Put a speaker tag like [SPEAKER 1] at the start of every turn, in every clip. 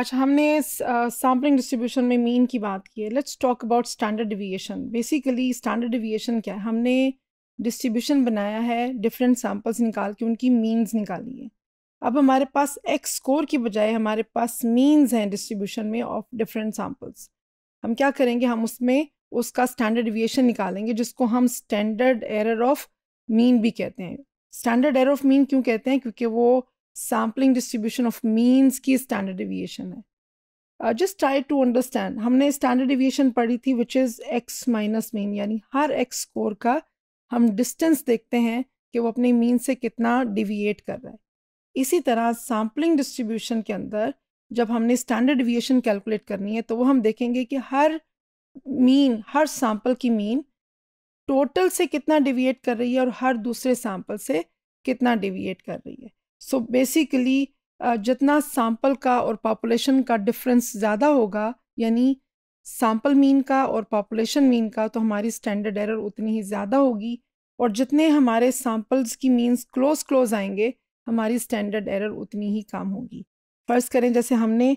[SPEAKER 1] अच्छा हमने sampling distribution में मीन की बात की है let's talk about standard deviation basically standard deviation क्या है हमने डिस्ट्रीब्यूशन बनाया है डिफरेंट सैम्पल्स निकाल के उनकी मीन्स निकाली है अब हमारे पास एक्स स्कोर की बजाय हमारे पास मीन्स हैं डिस्ट्रीब्यूशन में ऑफ डिफरेंट सैम्पल्स हम क्या करेंगे हम उसमें उसका स्टैंडर्ड डिविएशन निकालेंगे जिसको हम स्टैंडर्ड एरर ऑफ मीन भी कहते हैं स्टैंडर्ड एरर ऑफ मीन क्यों कहते हैं क्योंकि वो सैम्पलिंग डिस्ट्रीब्यूशन ऑफ मीन्स की स्टैंडर्ड डिविएशन है जस्ट ट्राई टू अंडरस्टैंड हमने स्टैंडर्ड डिविएशन पढ़ी थी which is X minus mean यानी हर एक्स स्कोर का हम डिस्टेंस देखते हैं कि वो अपने मीन से कितना डिविएट कर रहा है इसी तरह सैम्पलिंग डिस्ट्रीब्यूशन के अंदर जब हमने स्टैंडर्ड डिविएशन कैलकुलेट करनी है तो वो हम देखेंगे कि हर मीन हर सैम्पल की मीन टोटल से कितना डिविएट कर रही है और हर दूसरे सैम्पल से कितना डिविएट कर रही है सो बेसिकली uh, जितना सैंपल का और पॉपुलेशन का डिफरेंस ज़्यादा होगा यानी सैंपल मीन का और पॉपुलेशन मीन का तो हमारी स्टैंडर्ड एरर उतनी ही ज़्यादा होगी और जितने हमारे सैम्पल्स की मीन्स क्लोज क्लोज आएंगे हमारी स्टैंडर्ड एरर उतनी ही कम होगी फ़र्ज़ करें जैसे हमने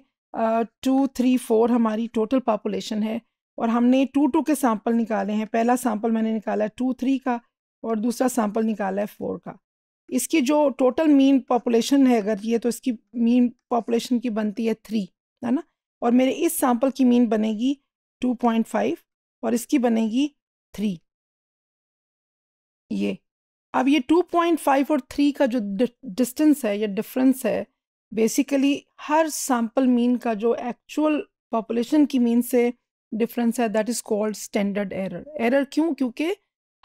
[SPEAKER 1] टू थ्री फोर हमारी टोटल पॉपुलेशन है और हमने टू टू के सैम्पल निकाले हैं पहला सैंपल मैंने निकाला है टू थ्री का और दूसरा सैम्पल निकाला है फोर का इसकी जो टोटल मीन पॉपुलेशन है अगर ये तो इसकी मीन पॉपुलेशन की बनती है थ्री है ना और मेरे इस सैंपल की मीन बनेगी टू पॉइंट फाइव और इसकी बनेगी थ्री ये अब ये टू पॉइंट फाइव और थ्री का जो डिस्टेंस है या डिफरेंस है बेसिकली हर सैंपल मीन का जो एक्चुअल पॉपुलेशन की मीन से डिफरेंस है that is called standard error error क्यों क्योंकि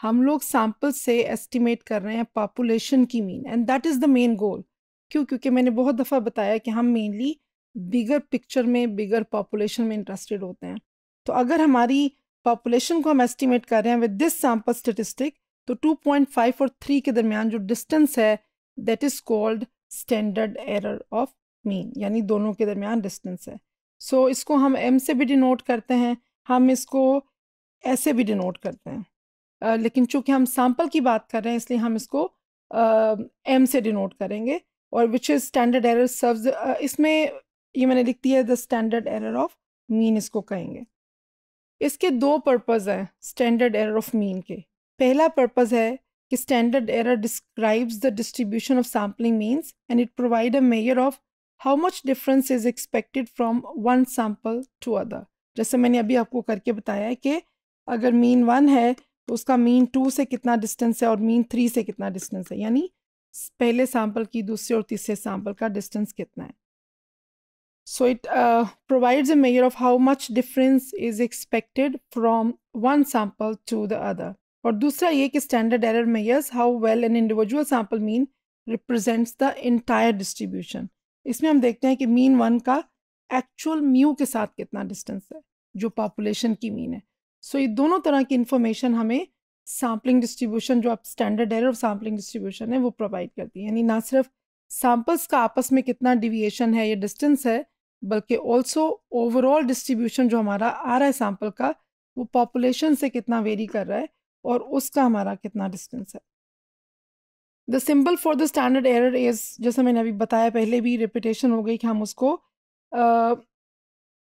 [SPEAKER 1] हम लोग सैम्पल से एस्टिमेट कर रहे हैं पॉपुलेशन की mean and that is the main goal क्यों क्योंकि मैंने बहुत दफ़ा बताया कि हम मेनली बिगर पिक्चर में बिगर पॉपुलेशन में इंटरेस्टेड होते हैं तो अगर हमारी पॉपुलेशन को हम एस्टिमेट कर रहे हैं विद दिस सैम्पल स्टेटिस्टिक तो 2.5 और 3 के दरमियान जो डिस्टेंस है that is called standard error of mean यानी दोनों के दरमियान डिस्टेंस है सो so, इसको हम एम से भी डिनोट करते हैं हम इसको ऐसे भी डिनोट करते हैं लेकिन चूंकि हम सैम्पल की बात कर रहे हैं इसलिए हम इसको एम से डिनोट करेंगे और which is standard error serve इसमें ये मैंने लिख दिया है the standard error of mean इसको कहेंगे इसके दो पर्पज़ हैं स्टैंडर्ड एरर ऑफ मीन के पहला पर्पज़ है कि standard error describes the distribution of sampling means and it provide a measure of how much difference is expected from one sample to other जैसे मैंने अभी आपको करके बताया है कि अगर मीन वन है तो उसका मीन टू से कितना डिस्टेंस है और मीन थ्री से कितना डिस्टेंस है यानी पहले सैंपल की दूसरे और तीसरे सैंपल का डिस्टेंस कितना है so it provides a measure of how much difference is expected from one sample to the other और दूसरा ये कि standard error measures how well an individual sample mean represents the entire distribution इसमें हम देखते हैं कि मीन वन का एक्चुअल म्यू के साथ कितना डिस्टेंस है जो पॉपुलेशन की मीन है सो ये दोनों तरह की इन्फॉर्मेशन हमें सैम्पलिंग डिस्ट्रीब्यूशन जो आप standard error of sampling distribution है वो प्रोवाइड करती है यानी ना सिर्फ सैम्पल्स का आपस में कितना डिविएशन है या डिस्टेंस है बल्कि ऑल्सो ओवरऑल डिस्ट्रीब्यूशन जो हमारा आ रहा है सैम्पल का वो पॉपुलेशन से कितना वेरी कर रहा है और उसका हमारा कितना डिस्टेंस है the symbol for the standard error is जैसा मैंने अभी बताया पहले भी रिपीटेशन हो गई कि हम उसको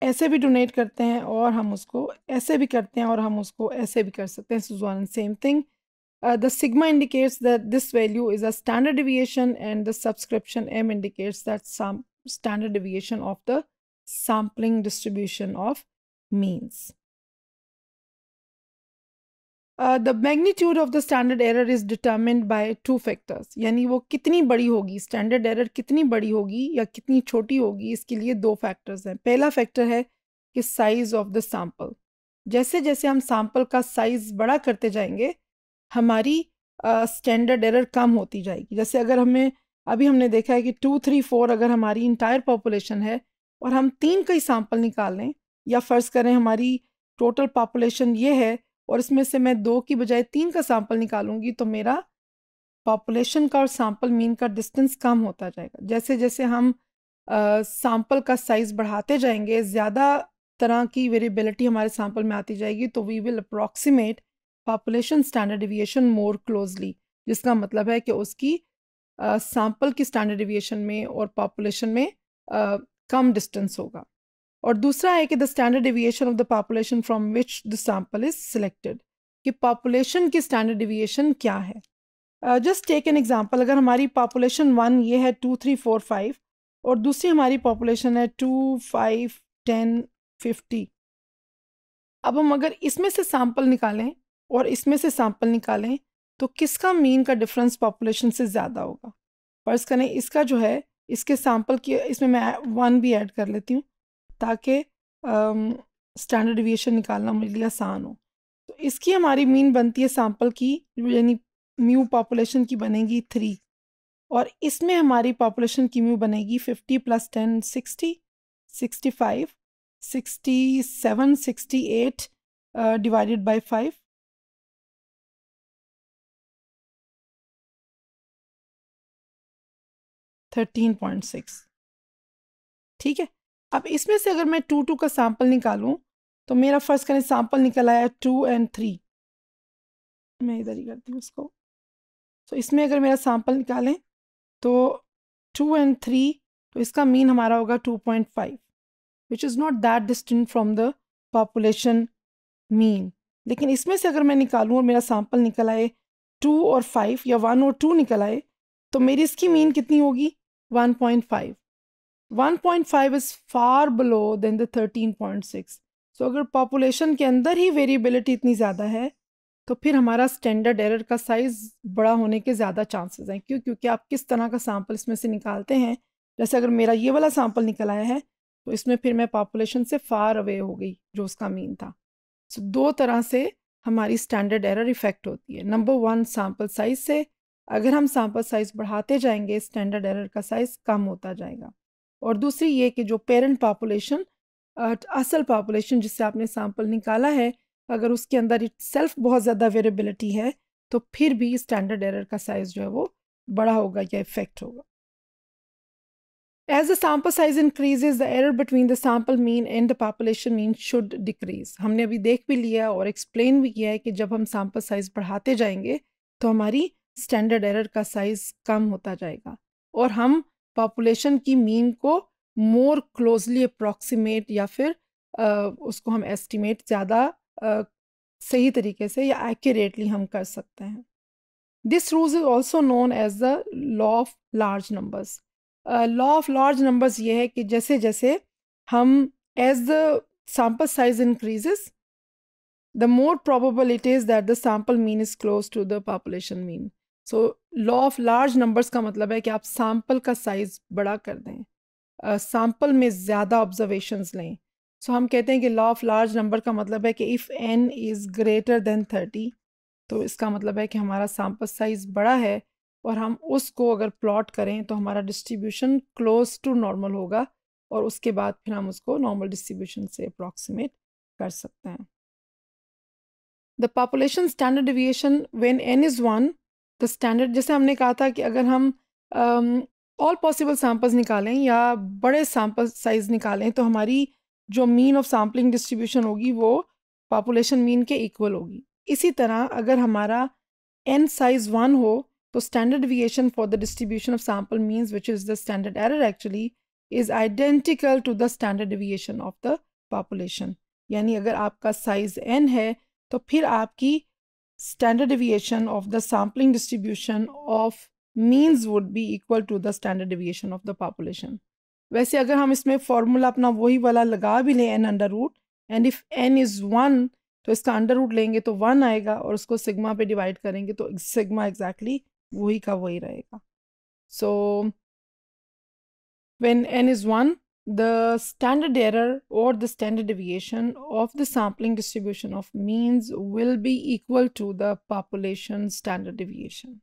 [SPEAKER 1] ऐसे भी डोनेट करते हैं और हम उसको ऐसे भी करते हैं और हम उसको ऐसे भी कर सकते हैं सुजवान same thing the sigma indicates that this value is a standard deviation and the subscription M indicates that standard deviation of the sampling distribution of means the magnitude of the standard error is determined by two factors यानी वो कितनी बड़ी होगी standard error कितनी बड़ी होगी या कितनी छोटी होगी इसके लिए दो फैक्टर्स हैं पहला फैक्टर है कि साइज़ ऑफ द सैंपल जैसे जैसे हम सैंपल का साइज बड़ा करते जाएंगे हमारी स्टैंडर्ड uh, एरर कम होती जाएगी जैसे अगर हमें अभी हमने देखा है कि टू थ्री फोर अगर हमारी इंटायर पॉपुलेशन है और हम तीन का ही सैम्पल निकाल लें या फ़र्ज़ करें हमारी टोटल पॉपुलेशन ये है और इसमें से मैं दो की बजाय तीन का सैम्पल निकालूंगी तो मेरा पॉपुलेशन का और सैम्पल मीन का डिस्टेंस कम होता जाएगा जैसे जैसे हम सैम्पल का साइज़ बढ़ाते जाएंगे ज़्यादा तरह की वेरिएबिलिटी हमारे सैम्पल में आती जाएगी तो we will approximate population standard deviation more closely जिसका मतलब है कि उसकी सैम्पल uh, की स्टैंडर्ड डिविएशन में और पॉपुलेशन में uh, कम डिस्टेंस होगा और दूसरा है कि the standard deviation of the population from which the sample is selected कि पॉपुलेशन की स्टैंडर्ड डिविएशन क्या है जस्ट टेक एन एग्जाम्पल अगर हमारी पॉपुलेशन वन ये है टू थ्री फोर फाइव और दूसरी हमारी पॉपुलेशन है टू फाइव टेन फिफ्टी अब हम अगर इसमें से सैम्पल निकालें और इसमें से सैम्पल निकालें तो किसका मीन का डिफरेंस पॉपुलेशन से ज़्यादा होगा फ़र्ज़ करें इसका जो है इसके सैम्पल की इसमें मैं वन भी ऐड कर लेती हूँ ताकि स्टैंडर्ड डिविएशन निकालना मेरे लिए आसान हो तो इसकी हमारी मीन बनती है सैम्पल की यानी म्यू पॉपुलेशन की बनेगी थ्री और इसमें हमारी पॉपुलेशन की म्यू बनेगी fifty plus ten sixty sixty five sixty seven sixty eight divided by five thirteen point six ठीक है अब इसमें से अगर मैं टू टू का सैम्पल निकालूं तो मेरा फर्स्ट करें सैम्पल निकल आया टू एंड थ्री मैं इधर ही करती हूँ उसको तो इसमें अगर मेरा सैम्पल निकालें तो टू एंड थ्री तो इसका मीन हमारा होगा two point five which is not that distant from the population mean लेकिन इसमें से अगर मैं निकालूँ और मेरा सैम्पल निकल आए टू और फाइव या वन और टू निकल आए तो मेरी इसकी मीन कितनी होगी one point five 1.5 is far below than the 13.6 so अगर पॉपुलेशन के अंदर ही वेरिएबिलिटी इतनी ज़्यादा है तो फिर हमारा स्टैंडर्ड एरर का साइज़ बड़ा होने के ज़्यादा चांसेस हैं क्यों क्योंकि आप किस तरह का सैम्पल इसमें से निकालते हैं जैसे अगर मेरा ये वाला सैम्पल निकल आया है तो इसमें फिर मैं पॉपुलेशन से फार अवे हो गई जो उसका मीन था सो so, दो तरह से हमारी स्टैंडर्ड एरर इफेक्ट होती है नंबर वन सैम्पल साइज़ से अगर हम सैम्पल साइज़ बढ़ाते जाएंगे स्टैंडर्ड एरर का साइज़ कम होता जाएगा और दूसरी ये कि जो पेरेंट पॉपुलेशन असल पापुलेशन जिससे आपने सैम्पल निकाला है अगर उसके अंदर इट सेल्फ बहुत ज़्यादा वेरेबिलिटी है तो फिर भी स्टैंडर्ड एरर का साइज़ जो है वो बड़ा होगा या इफेक्ट होगा as the sample size increases the error between the sample mean and the population mean should decrease हमने अभी देख भी लिया और एक्सप्लेन भी किया है कि जब हम सैम्पल साइज़ बढ़ाते जाएंगे तो हमारी स्टैंडर्ड एरर का साइज़ कम होता जाएगा और हम पॉपुलेशन की मीन को मोर क्लोजली अप्रॉक्सीमेट या फिर आ, उसको हम एस्टिमेट ज़्यादा सही तरीके से या एक्यूरेटली हम कर सकते हैं this rule is also known as the law of large numbers law of large numbers ये है कि जैसे जैसे हम as the sample size increases, the more probable that the sample mean is close to the population mean so law of large numbers का मतलब है कि आप सैम्पल का साइज़ बड़ा कर दें सैम्पल uh, में ज़्यादा ऑब्जर्वेशंस लें सो so, हम कहते हैं कि लॉ ऑफ लार्ज नंबर का मतलब है कि if N is greater than thirty तो इसका मतलब है कि हमारा सैम्पल साइज़ बड़ा है और हम उसको अगर प्लॉट करें तो हमारा डिस्ट्रीब्यूशन क्लोज टू नॉर्मल होगा और उसके बाद फिर हम उसको नॉर्मल डिस्ट्रीब्यूशन से अप्रॉक्सीमेट कर सकते हैं the population standard deviation when N is one तो स्टैंडर्ड जैसे हमने कहा था कि अगर हम ऑल पॉसिबल सैम्पल्स निकालें या बड़े सैम्पल साइज निकालें तो हमारी जो मीन ऑफ सैम्पलिंग डिस्ट्रीब्यूशन होगी वो पॉपुलेशन मीन के इक्वल होगी इसी तरह अगर हमारा एन साइज वन हो तो standard deviation for the distribution of sample means which is the standard error actually is identical to the standard deviation of the population यानी अगर आपका साइज एन है तो फिर आपकी standard deviation of the sampling distribution of means would be equal to the standard deviation of the population. वैसे अगर हम इसमें फॉर्मूला अपना वही वाला लगा भी लें n under root and if n is one तो इसका अंडर रूट लेंगे तो वन आएगा और उसको सिग्मा पे डिवाइड करेंगे तो सिग्मा एग्जैक्टली exactly वही का वही रहेगा so when n is one the standard error or the standard deviation of the sampling distribution of means will be equal to the population standard deviation.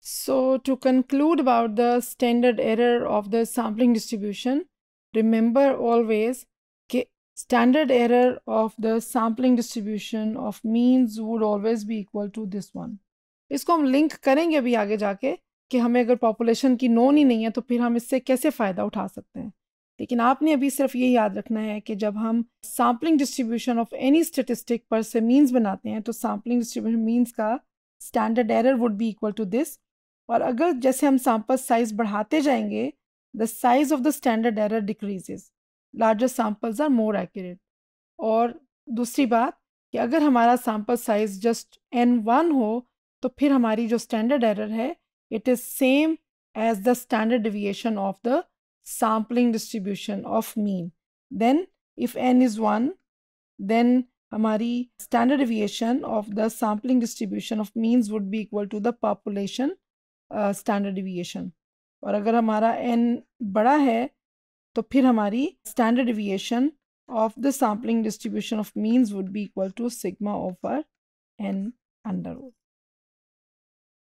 [SPEAKER 1] So to conclude about the standard error of the sampling distribution, remember always standard error of the sampling distribution of means would always be equal to this one. इसको हम link करेंगे अभी आगे जाके कि हमें अगर population की नोन ही नहीं है तो फिर हम इससे कैसे फ़ायदा उठा सकते हैं लेकिन आपने अभी सिर्फ ये याद रखना है कि जब हम sampling distribution of any statistic पर से मीन्स बनाते हैं तो सैम्पलिंग डिस्ट्रीब्यूशन मीन्स का standard error would be equal to this और अगर जैसे हम सैम्पल साइज बढ़ाते जाएंगे the size of the standard error decreases larger samples are more accurate और दूसरी बात कि अगर हमारा sample size just N one हो तो फिर हमारी जो स्टैंडर्ड एरर है it is same as the standard deviation of the sampling distribution of mean then if n is 1 then our standard deviation of the sampling distribution of means would be equal to the population uh, standard deviation और अगर हमारा n बड़ा है तो फिर हमारी standard deviation of the sampling distribution of means would be equal to sigma over n under root